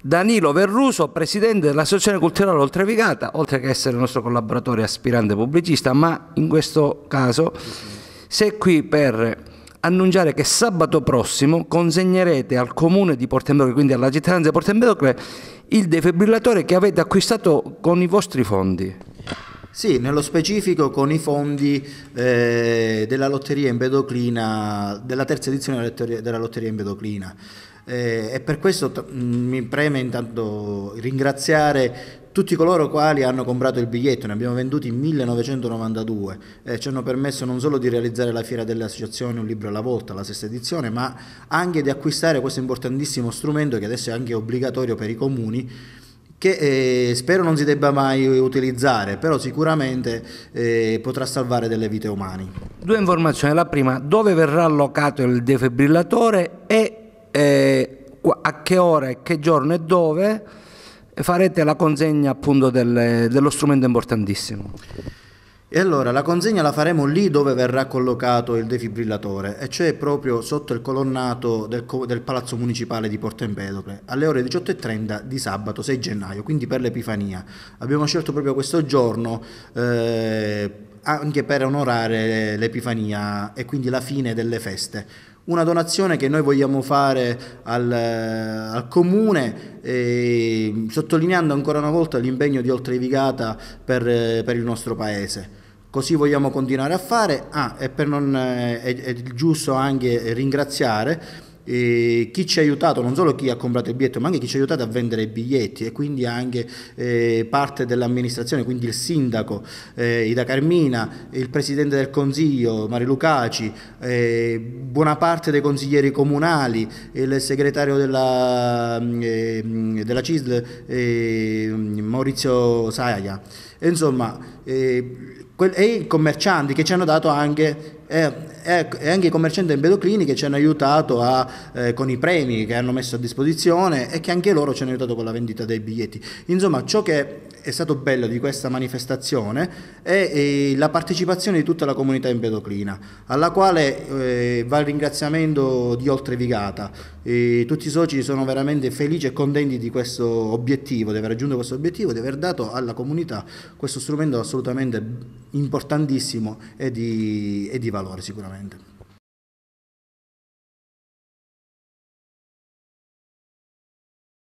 Danilo Verruso, presidente dell'Associazione Culturale Oltrevigata, oltre che essere il nostro collaboratore aspirante pubblicista, ma in questo caso sei qui per annunciare che sabato prossimo consegnerete al comune di Portembrocle, quindi alla cittadinanza di Portembrocle, il defibrillatore che avete acquistato con i vostri fondi. Sì, nello specifico con i fondi eh, della lotteria in Bedoclina, della terza edizione della lotteria in Bedoclina. Eh, e per questo mm, mi preme intanto ringraziare tutti coloro i quali hanno comprato il biglietto, ne abbiamo venduti 1992, eh, ci hanno permesso non solo di realizzare la fiera delle associazioni Un libro alla volta, la sesta edizione, ma anche di acquistare questo importantissimo strumento che adesso è anche obbligatorio per i comuni che eh, spero non si debba mai utilizzare, però sicuramente eh, potrà salvare delle vite umane. Due informazioni, la prima, dove verrà allocato il defibrillatore e eh, a che ora, che giorno e dove farete la consegna appunto del, dello strumento importantissimo? E allora la consegna la faremo lì dove verrà collocato il defibrillatore, e cioè proprio sotto il colonnato del, del Palazzo Municipale di Porto Empedocle, alle ore 18.30 di sabato 6 gennaio, quindi per l'Epifania. Abbiamo scelto proprio questo giorno eh, anche per onorare l'Epifania e quindi la fine delle feste una donazione che noi vogliamo fare al, al comune, eh, sottolineando ancora una volta l'impegno di Oltrevigata per, per il nostro paese. Così vogliamo continuare a fare, ah, e per non, eh, è, è giusto anche ringraziare eh, chi ci ha aiutato, non solo chi ha comprato il biglietto, ma anche chi ci ha aiutato a vendere i biglietti e quindi anche eh, parte dell'amministrazione, quindi il sindaco, eh, Ida Carmina, il presidente del consiglio, Mario Lucaci, eh, buona parte dei consiglieri comunali, il segretario della, mm, eh, mm, della CISL, eh, mm, Maurizio Saia. Insomma, e i commercianti che ci hanno dato anche eh, eh, e anche i commercianti Embedoclini che ci hanno aiutato a, eh, con i premi che hanno messo a disposizione e che anche loro ci hanno aiutato con la vendita dei biglietti. Insomma, ciò che è stato bello di questa manifestazione è, è la partecipazione di tutta la comunità Embedoclina, alla quale eh, va il ringraziamento di Oltrevigata. E tutti i soci sono veramente felici e contenti di questo obiettivo, di aver raggiunto questo obiettivo, di aver dato alla comunità questo strumento assolutamente importantissimo e di, e di valore sicuramente.